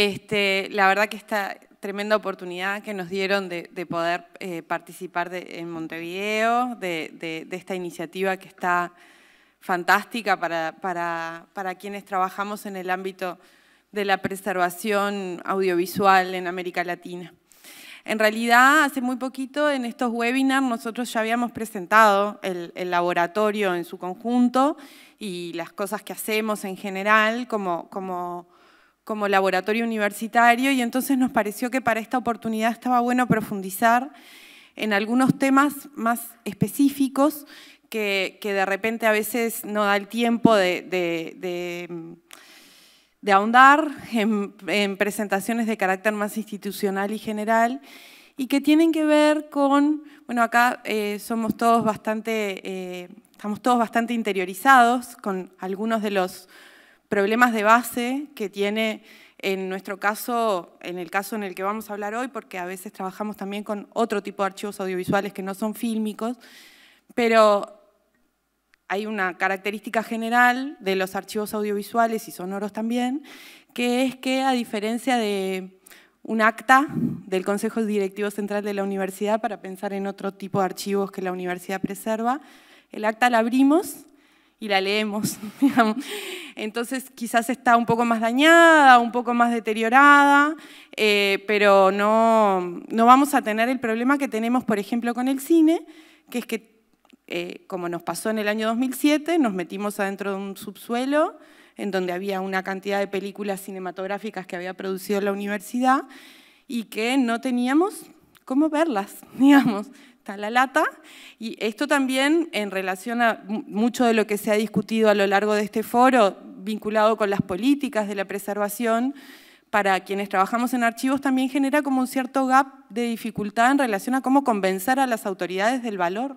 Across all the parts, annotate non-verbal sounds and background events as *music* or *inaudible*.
Este, la verdad que esta tremenda oportunidad que nos dieron de, poder eh, participar en Montevideo, de, esta iniciativa que está fantástica para, quienes trabajamos en el ámbito de la preservación audiovisual en América Latina. En realidad, hace muy poquito en estos webinars nosotros ya habíamos presentado el, laboratorio en su conjunto y las cosas que hacemos en general como, como como laboratorio universitario y entonces nos pareció que para esta oportunidad estaba bueno profundizar en algunos temas más específicos que, de repente a veces no da el tiempo de, ahondar en, presentaciones de carácter más institucional y general y que tienen que ver con, bueno, acá eh, somos todos bastante, eh, estamos todos bastante interiorizados con algunos de los problemas de base que tiene en nuestro caso, en el caso en el que vamos a hablar hoy, porque a veces trabajamos también con otro tipo de archivos audiovisuales que no son fílmicos, pero hay una característica general de los archivos audiovisuales y sonoros también, que es que a diferencia de un acta del Consejo Directivo Central de la Universidad para pensar en otro tipo de archivos que la universidad preserva, el acta la abrimos y la leemos. *laughs* Entonces quizás está un poco más dañada, un poco más deteriorada, eh, pero no, no vamos a tener el problema que tenemos, por ejemplo, con el cine, que es que, eh, como nos pasó en el año 2007, nos metimos adentro de un subsuelo en donde había una cantidad de películas cinematográficas que había producido la universidad y que no teníamos cómo verlas, *laughs* digamos la lata. Y esto también en relación a mucho de lo que se ha discutido a lo largo de este foro, vinculado con las políticas de la preservación, para quienes trabajamos en archivos también genera como un cierto gap de dificultad en relación a cómo convencer a las autoridades del valor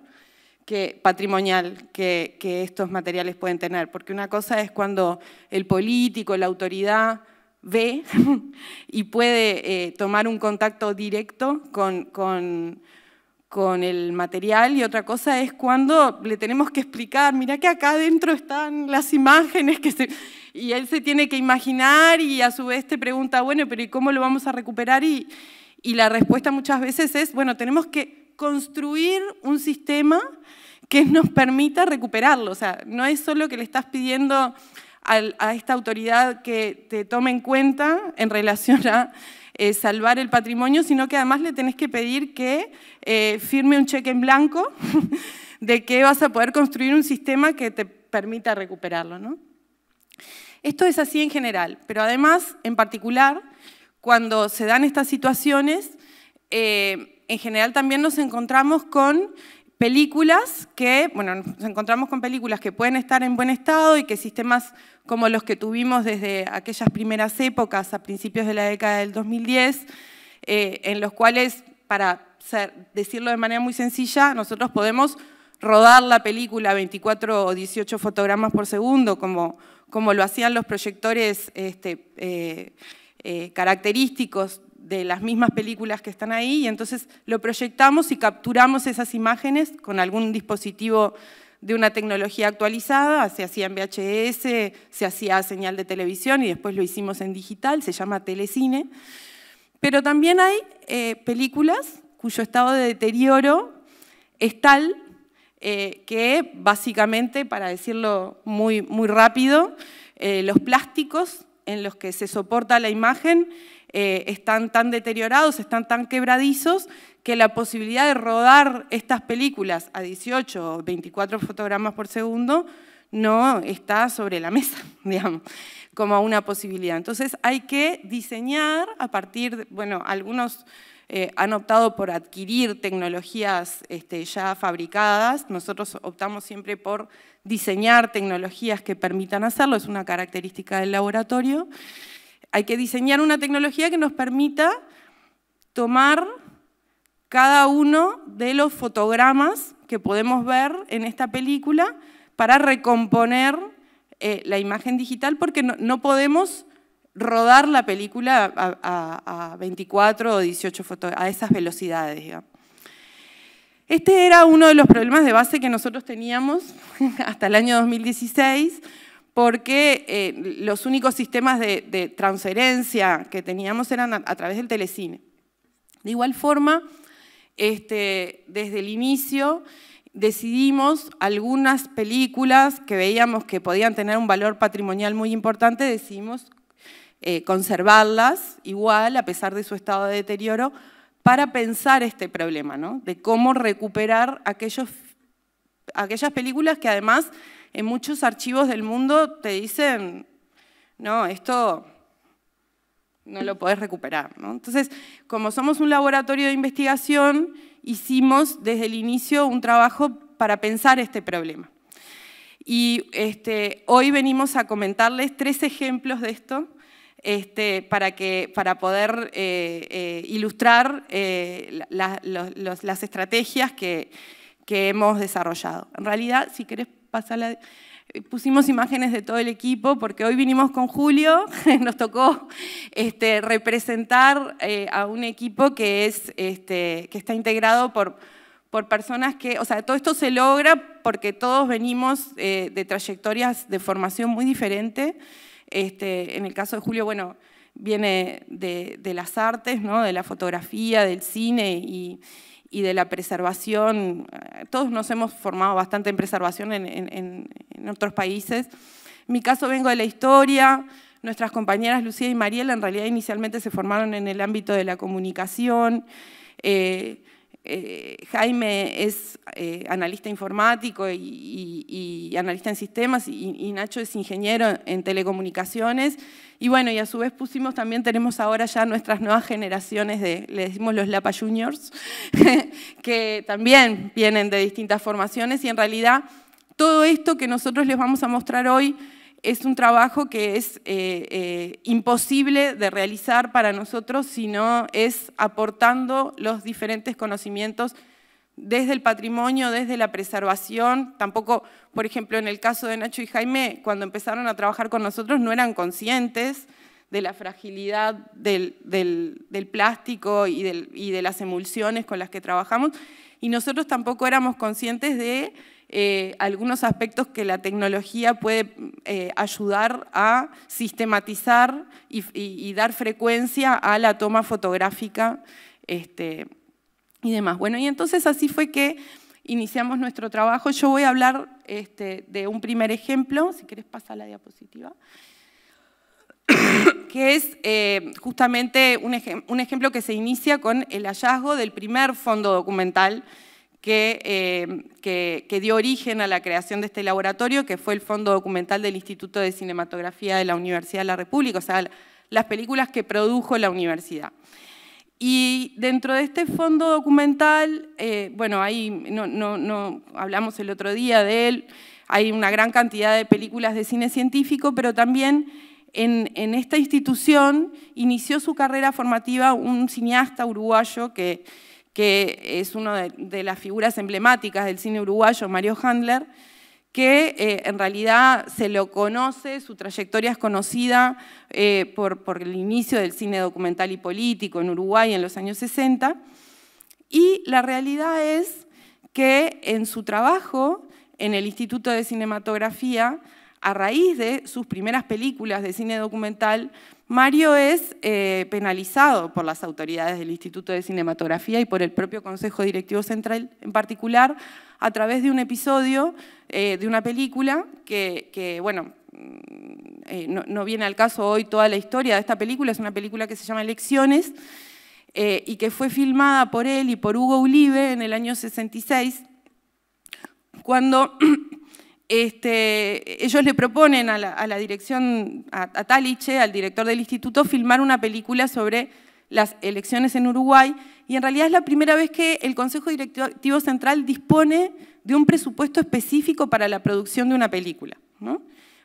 que, patrimonial que, estos materiales pueden tener. Porque una cosa es cuando el político, la autoridad ve *laughs* y puede eh, tomar un contacto directo con, con el material y otra cosa es cuando le tenemos que explicar, mira que acá adentro están las imágenes que se... Y él se tiene que imaginar y a su vez te pregunta, bueno, pero ¿y cómo lo vamos a recuperar? y la respuesta muchas veces es, bueno, tenemos que construir un sistema que nos permita recuperarlo. O sea, no es solo que le estás pidiendo a esta autoridad que te tome en cuenta en relación a eh, salvar el patrimonio, sino que además le tenés que pedir que eh, firme un cheque en blanco *laughs* de que vas a poder construir un sistema que te permita recuperarlo. ¿no? Esto es así en general, pero además, en particular, cuando se dan estas situaciones, eh, en general también nos encontramos con películas que, bueno, nos encontramos con películas que pueden estar en buen estado y que sistemas como los que tuvimos desde aquellas primeras épocas, a principios de la década del 2010, eh, en los cuales, para decirlo de manera muy sencilla, nosotros podemos rodar la película 24 o 18 fotogramas por segundo, como, como lo hacían los proyectores este, eh, eh, característicos de las mismas películas que están ahí y entonces lo proyectamos y capturamos esas imágenes con algún dispositivo de una tecnología actualizada, se hacía en VHS, se hacía señal de televisión y después lo hicimos en digital, se llama telecine. Pero también hay eh, películas cuyo estado de deterioro es tal eh, que básicamente, para decirlo muy, muy rápido, eh, los plásticos en los que se soporta la imagen eh, están tan deteriorados, están tan quebradizos, que la posibilidad de rodar estas películas a 18 o 24 fotogramas por segundo no está sobre la mesa, *laughs* digamos, como una posibilidad. Entonces hay que diseñar a partir, de, bueno, algunos eh, han optado por adquirir tecnologías este, ya fabricadas, nosotros optamos siempre por diseñar tecnologías que permitan hacerlo, es una característica del laboratorio hay que diseñar una tecnología que nos permita tomar cada uno de los fotogramas que podemos ver en esta película para recomponer eh, la imagen digital, porque no, podemos rodar la película a, 24 o 18 fotos, a esas velocidades. Este era uno de los problemas de base que nosotros teníamos *laughs* hasta el año 2016, porque eh, los únicos sistemas de, transferencia que teníamos eran a, través del telecine. De igual forma, este, desde el inicio decidimos algunas películas que veíamos que podían tener un valor patrimonial muy importante, decidimos eh, conservarlas igual, a pesar de su estado de deterioro, para pensar este problema, ¿no? de cómo recuperar aquellas películas que además en muchos archivos del mundo te dicen, no, esto no lo podés recuperar. Entonces, como somos un laboratorio de investigación, hicimos desde el inicio un trabajo para pensar este problema. Y este, hoy venimos a comentarles tres ejemplos de esto este, para, que, para poder eh, eh, ilustrar eh, las estrategias que, que hemos desarrollado. En realidad, si querés pasa eh, Pusimos imágenes de todo el equipo porque hoy vinimos con Julio, *laughs* nos tocó este, representar eh, a un equipo que, es, este, que está integrado por, por personas que, o sea, todo esto se logra porque todos venimos eh, de trayectorias de formación muy diferente. Este, en el caso de Julio, bueno, viene de, de las artes, ¿no? de la fotografía, del cine y, y de la preservación. Eh, todos nos hemos formado bastante en preservación en, en, otros países. mi caso vengo de la historia, nuestras compañeras Lucía y Mariela en realidad inicialmente se formaron en el ámbito de la comunicación. Eh, eh, Jaime es eh, analista informático y, analista en sistemas y, Nacho es ingeniero en telecomunicaciones. Y bueno, y a su vez pusimos también, tenemos ahora ya nuestras nuevas generaciones de, le decimos los Lapa Juniors, *laughs* que también vienen de distintas formaciones y en realidad todo esto que nosotros les vamos a mostrar hoy es un trabajo que es eh, eh, imposible de realizar para nosotros si no es aportando los diferentes conocimientos desde el patrimonio, desde la preservación. Tampoco, por ejemplo, en el caso de Nacho y Jaime, cuando empezaron a trabajar con nosotros no eran conscientes de la fragilidad del, plástico y, de las emulsiones con las que trabajamos. Y nosotros tampoco éramos conscientes de eh, algunos aspectos que la tecnología puede eh, ayudar a sistematizar y, dar frecuencia a la toma fotográfica. Este, y demás. Bueno, y entonces así fue que iniciamos nuestro trabajo. Yo voy a hablar este, de un primer ejemplo, si querés pasar la diapositiva, *coughs* que es eh, justamente un, ejemplo que se inicia con el hallazgo del primer fondo documental eh, que, que dio origen a la creación de este laboratorio, que fue el fondo documental del Instituto de Cinematografía de la Universidad de la República, o sea, las películas que produjo la universidad. Y dentro de este fondo documental, eh, bueno, ahí no, hablamos el otro día de él, hay una gran cantidad de películas de cine científico, pero también en, esta institución inició su carrera formativa un cineasta uruguayo que, es una de las figuras emblemáticas del cine uruguayo, Mario Handler, que eh, en realidad se lo conoce, su trayectoria es conocida eh, por, el inicio del cine documental y político en Uruguay en los años 60, y la realidad es que en su trabajo en el Instituto de Cinematografía a raíz de sus primeras películas de cine documental, Mario es eh, penalizado por las autoridades del Instituto de Cinematografía y por el propio Consejo Directivo Central en particular, a través de un episodio eh, de una película que, bueno, mm, eh, no, no, viene al caso hoy toda la historia de esta película, es una película que se llama Elecciones y que fue filmada por él y por Hugo Ulibe en el año 66, cuando *clears throat* Este, ellos le proponen a la, dirección, a, Taliche, al director del instituto, filmar una película sobre las elecciones en Uruguay y en realidad es la primera vez que el Consejo Directivo Central dispone de un presupuesto específico para la producción de una película.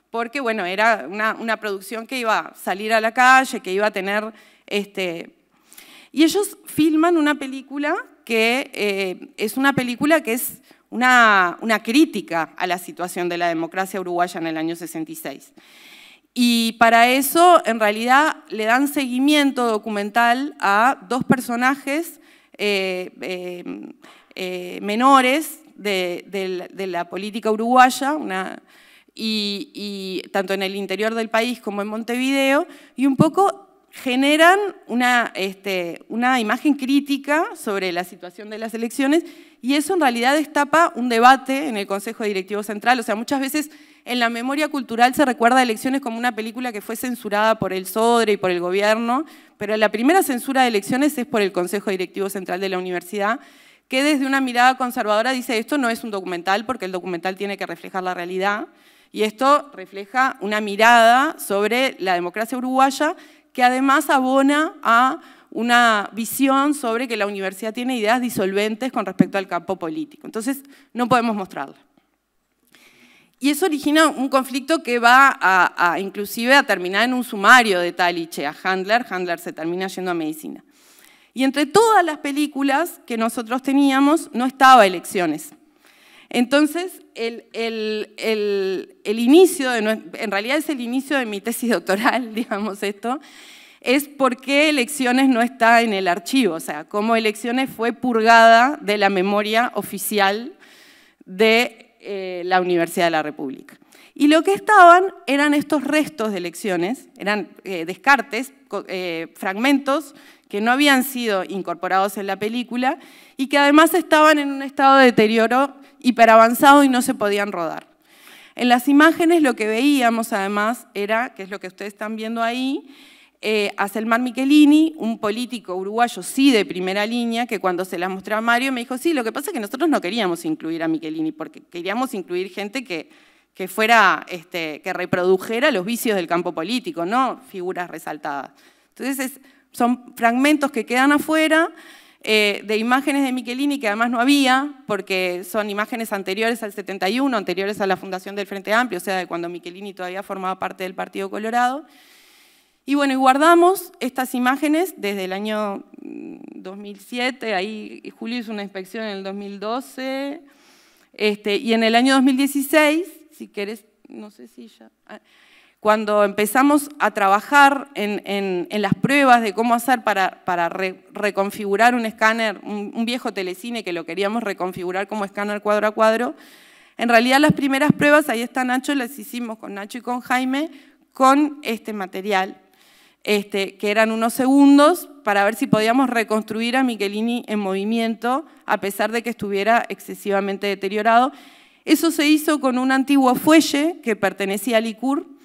Porque bueno, era una, producción que iba a salir a la calle, que iba a tener... Este... Y ellos filman una película que eh, es una película que es una, crítica a la situación de la democracia uruguaya en el año 66. Y para eso, en realidad, le dan seguimiento documental a dos personajes eh, eh, eh, menores de, la política uruguaya, tanto en el interior del país como en Montevideo, y un poco generan este, una, imagen crítica sobre la situación de las elecciones y eso en realidad destapa un debate en el Consejo Directivo Central. O sea, muchas veces en la memoria cultural se recuerda elecciones como una película que fue censurada por el SODRE y por el gobierno, pero la primera censura de elecciones es por el Consejo Directivo Central de la Universidad, que desde una mirada conservadora dice esto no es un documental porque el documental tiene que reflejar la realidad y esto refleja una mirada sobre la democracia uruguaya que además abona a una visión sobre que la universidad tiene ideas disolventes con respecto al campo político. Entonces, no podemos mostrarla. Y eso origina un conflicto que va a, inclusive a terminar en un sumario de Taliche a Handler. Handler se termina yendo a medicina. Y entre todas las películas que nosotros teníamos, no estaba elecciones. Entonces, el, inicio, en realidad es el inicio de mi tesis doctoral, *laughs* digamos esto, es por qué elecciones no está en el archivo, o sea, cómo elecciones fue purgada de la memoria oficial de eh, la Universidad de la República. Y lo que estaban eran estos restos de elecciones, eran eh, descartes, eh, fragmentos que no habían sido incorporados en la película y que además estaban en un estado de deterioro hiperavanzado y no se podían rodar. En las imágenes lo que veíamos además era, que es lo que ustedes están viendo ahí, eh, a Selmar Michelini, un político uruguayo sí de primera línea, que cuando se la mostró a Mario me dijo, sí, lo que pasa es que nosotros no queríamos incluir a Michelini, porque queríamos incluir gente que, que fuera, este, que reprodujera los vicios del campo político, no figuras resaltadas. Entonces son fragmentos que quedan afuera eh, de imágenes de Michelini que además no había, porque son imágenes anteriores al 71, anteriores a la fundación del Frente Amplio, o sea, de cuando Michelini todavía formaba parte del Partido Colorado. Y bueno, y guardamos estas imágenes desde el año 2007, mm, ahí Julio hizo una inspección en el 2012, este, y en el año 2016, si querés, no sé si ya... Ah, cuando empezamos a trabajar en, las pruebas de cómo hacer para, para reconfigurar un escáner, un, viejo telecine que lo queríamos reconfigurar como escáner cuadro a cuadro, en realidad las primeras pruebas, ahí está Nacho, las hicimos con Nacho y con Jaime, con este material, este, que eran unos segundos para ver si podíamos reconstruir a Michelini en movimiento, a pesar de que estuviera excesivamente deteriorado. Eso se hizo con un antiguo fuelle que pertenecía a Licur,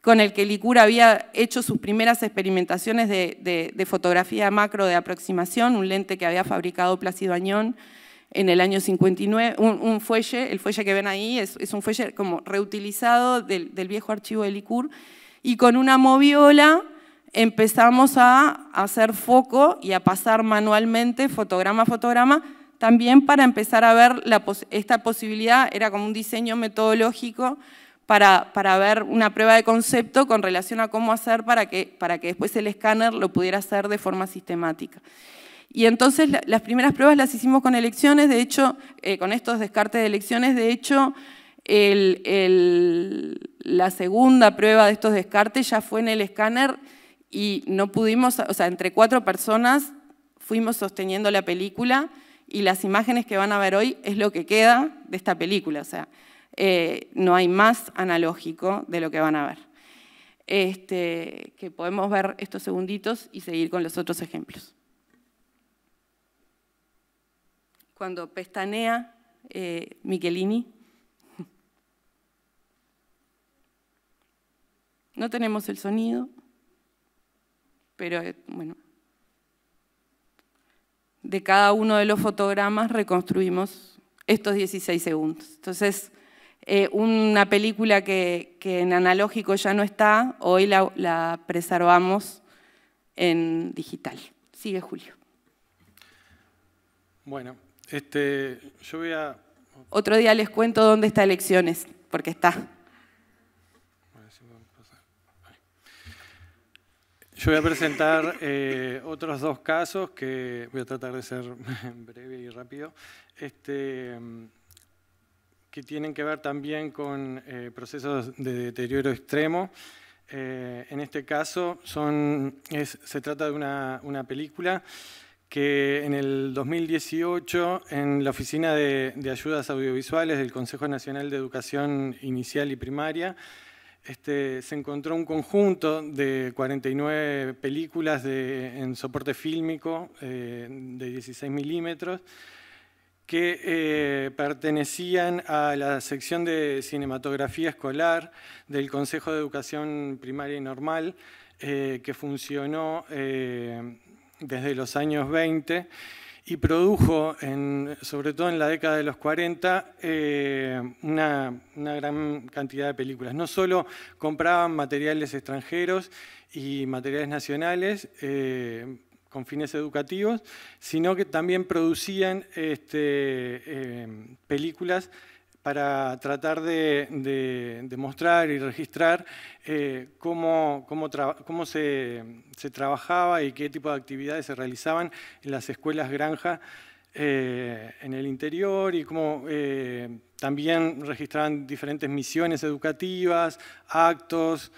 con el que Licur había hecho sus primeras experimentaciones de, fotografía macro de aproximación, un lente que había fabricado Plácido Añón en el año 59, un, fuelle, el fuelle que ven ahí es, un fuelle como reutilizado del, viejo archivo de Licur, y con una moviola empezamos a hacer foco y a pasar manualmente fotograma a fotograma, también para empezar a ver la, esta posibilidad, era como un diseño metodológico para, ver una prueba de concepto con relación a cómo hacer para que, para que después el escáner lo pudiera hacer de forma sistemática. Y entonces las primeras pruebas las hicimos con elecciones, de hecho, eh, con estos descartes de elecciones, de hecho, la segunda prueba de estos descartes ya fue en el escáner y no pudimos, o sea, entre cuatro personas fuimos sosteniendo la película y las imágenes que van a ver hoy es lo que queda de esta película, o sea, eh, no hay más analógico de lo que van a ver. Este, que podemos ver estos segunditos y seguir con los otros ejemplos. Cuando pestanea eh, Michelini, *laughs* no tenemos el sonido, pero eh, bueno, de cada uno de los fotogramas reconstruimos estos 16 segundos. Entonces, eh, una película que, en analógico ya no está, hoy la, preservamos en digital. Sigue Julio. Bueno, este, yo voy a... Otro día les cuento dónde está Elecciones, porque está. Yo voy a presentar eh, otros dos casos que voy a tratar de ser *laughs* breve y rápido. Este, que tienen que ver también con eh, procesos de deterioro extremo. Eh, en este caso son, se trata de una, película que en el 2018 en la Oficina de, Ayudas Audiovisuales del Consejo Nacional de Educación Inicial y Primaria este, se encontró un conjunto de 49 películas en soporte fílmico eh, de 16 milímetros que eh, pertenecían a la sección de cinematografía escolar del Consejo de Educación Primaria y Normal, eh, que funcionó eh, desde los años 20 y produjo, sobre todo en la década de los 40, una, gran cantidad de películas. No solo compraban materiales extranjeros y materiales nacionales, con fines educativos, sino que también producían este, em, películas para tratar de, mostrar y registrar eh, cómo, se, trabajaba y qué tipo de actividades se realizaban en las escuelas granja eh, en el interior y cómo eh, también registraban diferentes misiones educativas, actos,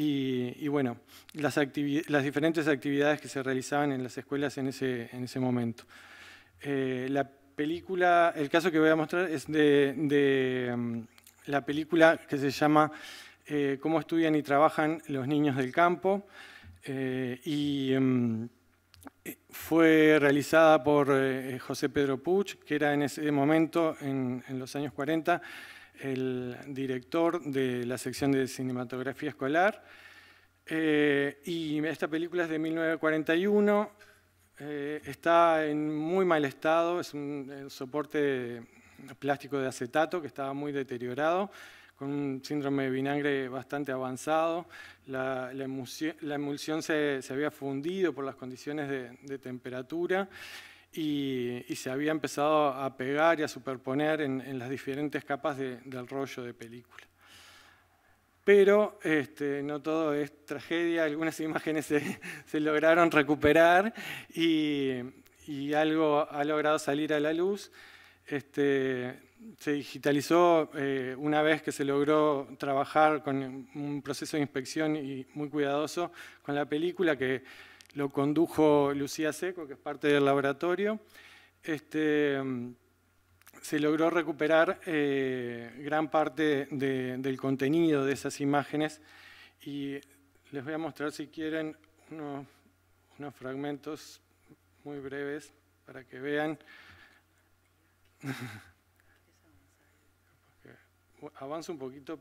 y, bueno, las, las, diferentes actividades que se realizaban en las escuelas en ese, momento. Eh, la película, el caso que voy a mostrar es de, mm, la película que se llama eh, Cómo estudian y trabajan los niños del campo. Eh, y mm, fue realizada por José Pedro Puch, que era en ese momento, en, en los años 40, el director de la sección de cinematografía escolar. Eh, y esta película es de 1941, eh, está en muy mal estado, es un eh, soporte plástico de acetato que estaba muy deteriorado, con un síndrome de vinagre bastante avanzado. La, emulsión, se, había fundido por las condiciones de, de temperatura y, se había empezado a pegar y a superponer en, las diferentes capas del rollo de película. Pero este, no todo es tragedia, algunas *laughs* imágenes se, lograron recuperar y, algo ha logrado salir a la luz. Este, se digitalizó eh, una vez que se logró trabajar con un proceso de inspección y muy cuidadoso con la película que lo condujo Lucía Seco, que es parte del laboratorio. Este, se logró recuperar eh, gran parte del contenido de esas imágenes y les voy a mostrar si quieren unos, unos fragmentos muy breves para que vean. *laughs* Avanza un poquito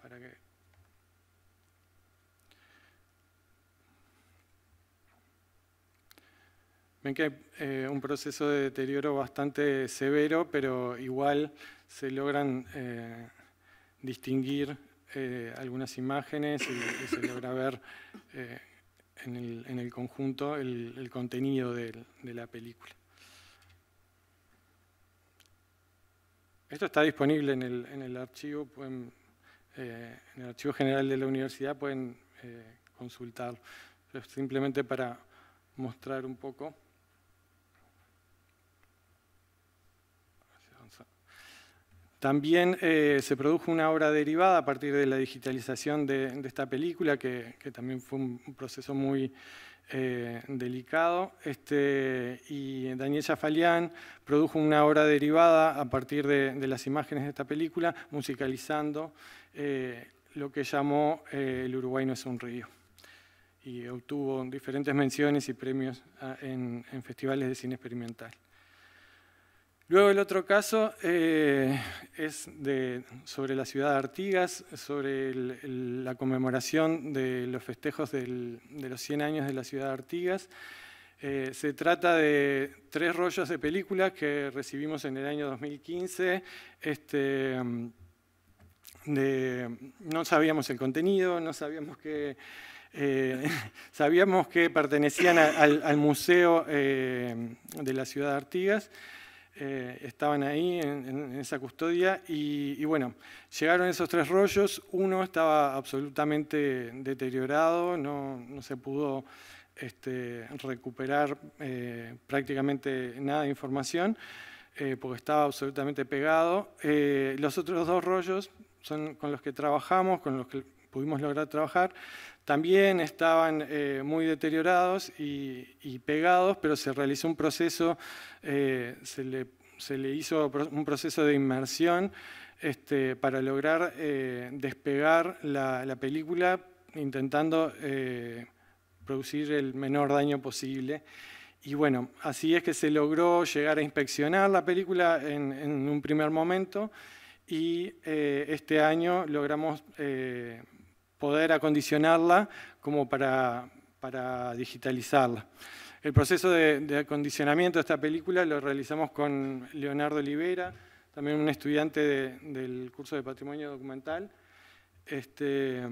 para que... Ven que hay eh, un proceso de deterioro bastante severo, pero igual se logran eh, distinguir eh, algunas imágenes y, se logra ver en el, conjunto el, contenido de, la película. Esto está disponible en el, archivo, en el archivo general de la universidad pueden consultarlo. simplemente para mostrar un poco. También eh, se produjo una obra derivada a partir de la digitalización de, esta película, que, también fue un proceso muy eh, delicado. Este, y Daniel Falián produjo una obra derivada a partir de, las imágenes de esta película, musicalizando eh, lo que llamó El Uruguay no es un río. Y obtuvo diferentes menciones y premios ah, en festivales de cine experimental. Luego el otro caso eh, es sobre la ciudad de Artigas, sobre la conmemoración de los festejos de los 100 años de la ciudad de Artigas. Eh, se trata de tres rollos de películas que recibimos en el año 2015. Este, no sabíamos el contenido, no sabíamos que... Eh, *laughs* sabíamos que pertenecían al, museo de la ciudad de Artigas. Eh, estaban ahí en, esa custodia y, bueno, llegaron esos tres rollos, uno estaba absolutamente deteriorado, no, se pudo este, recuperar eh, prácticamente nada de información eh, porque estaba absolutamente pegado. los otros dos rollos son con los que trabajamos, con los que pudimos lograr trabajar, también estaban eh, muy deteriorados y, pegados, pero se realizó un proceso, eh, se, le, hizo un proceso de inmersión este, para lograr eh, despegar la, película intentando producir el menor daño posible. Y bueno, así es que se logró llegar a inspeccionar la película en, un primer momento y este año logramos poder acondicionarla como para, para digitalizarla. El proceso de, acondicionamiento de esta película lo realizamos con Leonardo Olivera, también un estudiante del curso de Patrimonio Documental, este,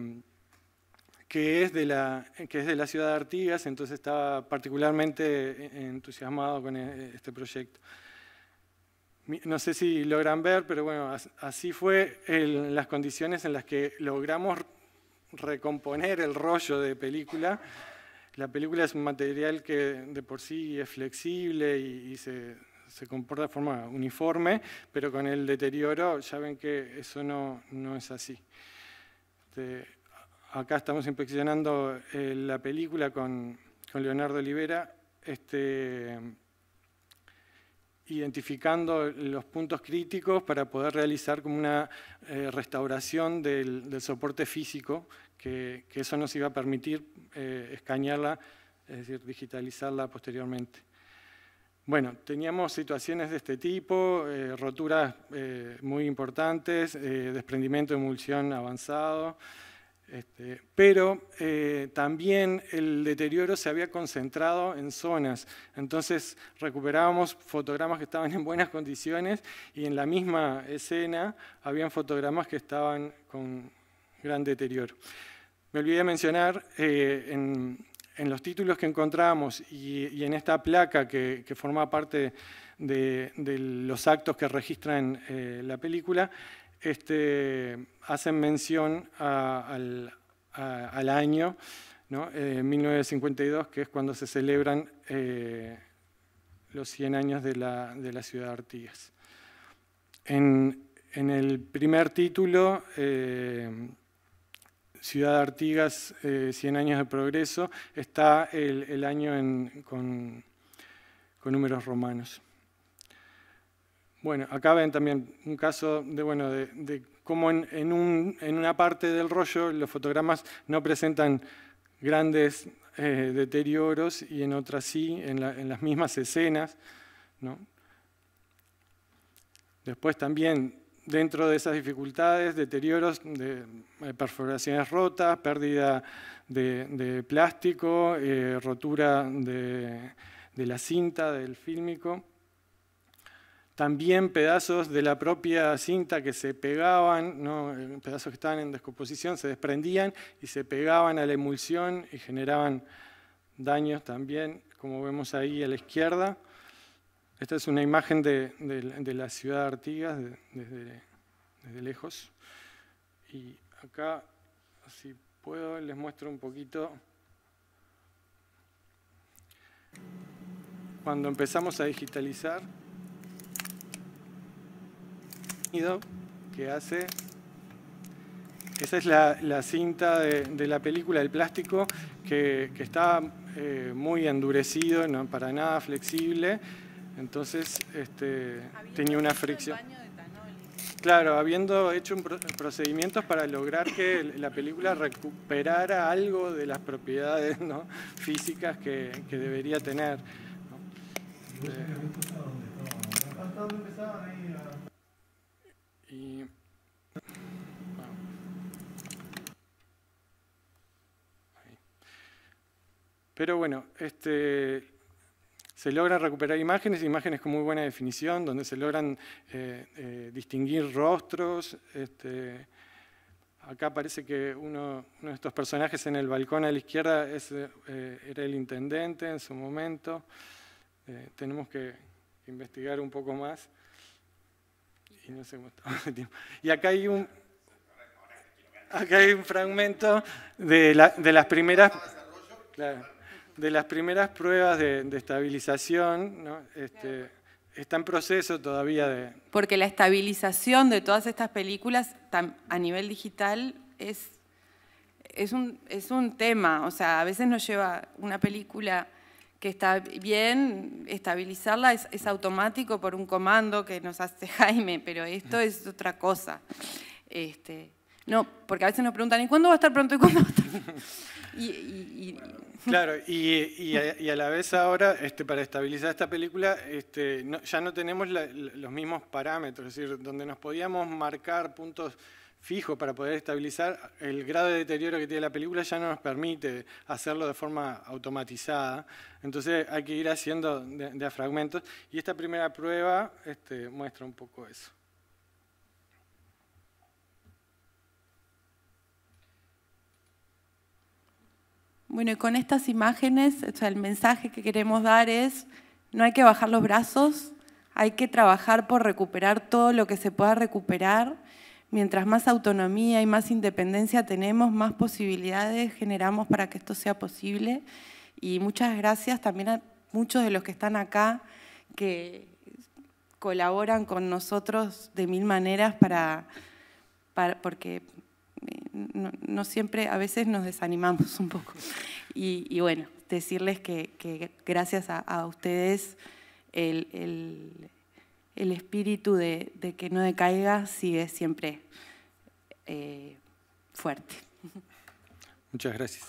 que, es de la, que es de la ciudad de Artigas, entonces estaba particularmente entusiasmado con e, este proyecto. No sé si logran ver, pero bueno, así fue las condiciones en las que logramos recomponer el rollo de película. La película es un material que de por sí es flexible y, se, comporta de forma uniforme, pero con el deterioro ya ven que eso no, es así. Este, acá estamos inspeccionando eh, la película con, Leonardo Olivera, este, identificando los puntos críticos para poder realizar como una eh, restauración del soporte físico que, eso nos iba a permitir eh, escañarla, es decir, digitalizarla posteriormente. Bueno, teníamos situaciones de este tipo, eh, roturas eh, muy importantes, desprendimiento de emulsión avanzado, este, pero también el deterioro se había concentrado en zonas. Entonces recuperábamos fotogramas que estaban en buenas condiciones y en la misma escena habían fotogramas que estaban con gran deterioro. Me olvidé mencionar eh, en, los títulos que encontramos y, en esta placa que, forma parte de, los actos que registran eh, la película, este, hacen mención al, año 1952, eh, que es cuando se celebran los 100 años de la, ciudad de Artigas. en el primer título Ciudad de Artigas, 100 eh, años de progreso, está el, año con, números romanos. Bueno, acá ven también un caso de, bueno, de, cómo en, una parte del rollo los fotogramas no presentan grandes eh, deterioros y en otras sí, en, en las mismas escenas. Después también dentro de esas dificultades, deterioros de eh, perforaciones rotas, pérdida de, plástico, eh, rotura de, de, la cinta, del fílmico. También pedazos de la propia cinta que se pegaban, ¿no? Eh, pedazos que estaban en descomposición, se desprendían y se pegaban a la emulsión y generaban daños también, como vemos ahí a la izquierda. Esta es una imagen de, la ciudad de Artigas desde, lejos. Y acá, si puedo, les muestro un poquito. Cuando empezamos a digitalizar, que hace esa es la, cinta de, la película El plástico que, está eh, muy endurecido, no para nada flexible entonces este, tenía una fricción. Claro, habiendo hecho un procedimientos para lograr que la película recuperara algo de las propiedades físicas que, debería tener. pero bueno, este, se logran recuperar imágenes, imágenes con muy buena definición, donde se logran eh, eh, distinguir rostros. Este, acá parece que uno, de estos personajes en el balcón a la izquierda es, eh, era el intendente en su momento. tenemos que investigar un poco más. Y no sé *laughs* Y acá hay un, acá hay un fragmento de, las primeras de las primeras pruebas de, estabilización, ¿no? Este, está en proceso todavía de... Porque la estabilización de todas estas películas a nivel digital es, es, un, es un tema, o sea, a veces nos lleva una película que está bien, estabilizarla es, automático por un comando que nos hace *laughs* Jaime, pero esto es otra cosa. Este, no, porque a veces nos preguntan, ¿y cuándo va a estar pronto? ¿Y cuándo a *laughs* Claro, y, a, la vez ahora, este, para estabilizar esta película, este, ya no tenemos los mismos parámetros, es decir, donde nos podíamos marcar puntos fijos para poder estabilizar, el grado de deterioro que tiene la película ya no nos permite hacerlo de forma automatizada, entonces hay que ir haciendo de, a fragmentos, y esta primera prueba este, muestra un poco eso. Bueno, y con estas imágenes, el mensaje que queremos dar es, no hay que bajar los brazos, hay que trabajar por recuperar todo lo que se pueda recuperar. Mientras más autonomía y más independencia tenemos, más posibilidades generamos para que esto sea posible. Y muchas gracias también a muchos de los que están acá, que colaboran con nosotros de mil maneras para, para porque no, siempre, a veces nos desanimamos un poco. Y, bueno, decirles que, gracias a, ustedes el, espíritu de, que no decaiga sigue siempre eh, fuerte. Muchas gracias.